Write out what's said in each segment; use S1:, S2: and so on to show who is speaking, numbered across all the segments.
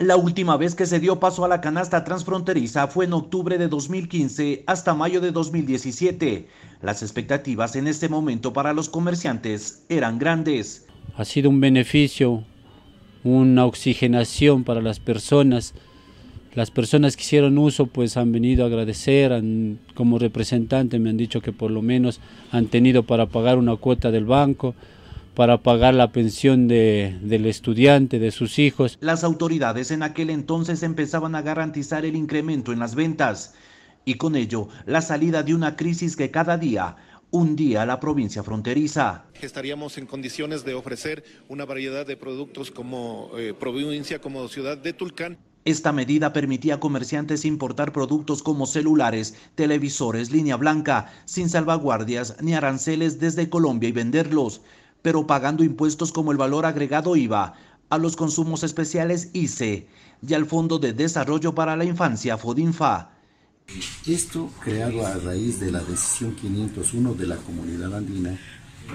S1: La última vez que se dio paso a la canasta transfronteriza fue en octubre de 2015 hasta mayo de 2017. Las expectativas en este momento para los
S2: comerciantes eran grandes. Ha sido un beneficio, una oxigenación para las personas. Las personas que hicieron uso pues han venido a agradecer, como representante me han dicho que por lo menos han tenido para pagar una cuota del banco, para pagar la pensión de, del estudiante, de sus hijos. Las
S1: autoridades en aquel entonces empezaban a garantizar el incremento en las ventas y con ello la salida de una crisis que cada día hundía la provincia fronteriza. Estaríamos en condiciones de ofrecer una variedad de productos como eh, provincia, como ciudad de Tulcán. Esta medida permitía a comerciantes importar productos como celulares, televisores, línea blanca, sin salvaguardias ni aranceles desde Colombia y venderlos pero pagando impuestos como el valor agregado IVA, a los consumos especiales ICE y al Fondo de Desarrollo para la Infancia FODINFA. Esto creado a raíz de la decisión 501 de la comunidad andina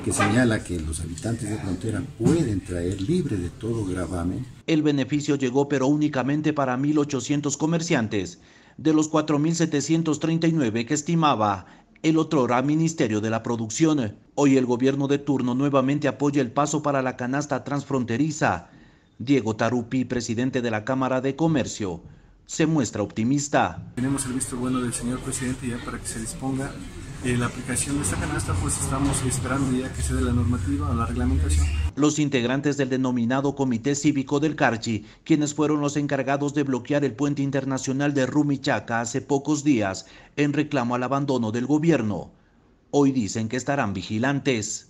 S1: que señala que los habitantes de frontera pueden traer libre de todo gravamen. El beneficio llegó pero únicamente para 1.800 comerciantes, de los 4.739 que estimaba el otro era Ministerio de la Producción. Hoy el gobierno de turno nuevamente apoya el paso para la canasta transfronteriza. Diego Tarupi, presidente de la Cámara de Comercio, se muestra optimista. Tenemos el visto bueno del señor presidente ya para que se disponga eh, la aplicación de esta canasta, pues estamos esperando ya que se dé la normativa o la reglamentación. Los integrantes del denominado Comité Cívico del Carchi, quienes fueron los encargados de bloquear el puente internacional de Rumichaca hace pocos días en reclamo al abandono del gobierno, hoy dicen que estarán vigilantes.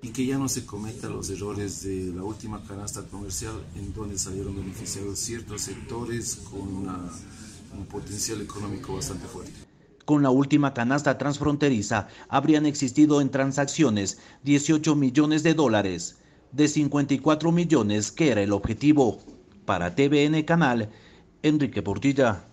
S1: Y que ya no se cometan los errores de la última canasta comercial en donde salieron beneficiados ciertos sectores con un potencial económico bastante fuerte. Con la última canasta transfronteriza habrían existido en transacciones 18 millones de dólares de 54 millones que era el objetivo. Para TVN Canal, Enrique Portilla.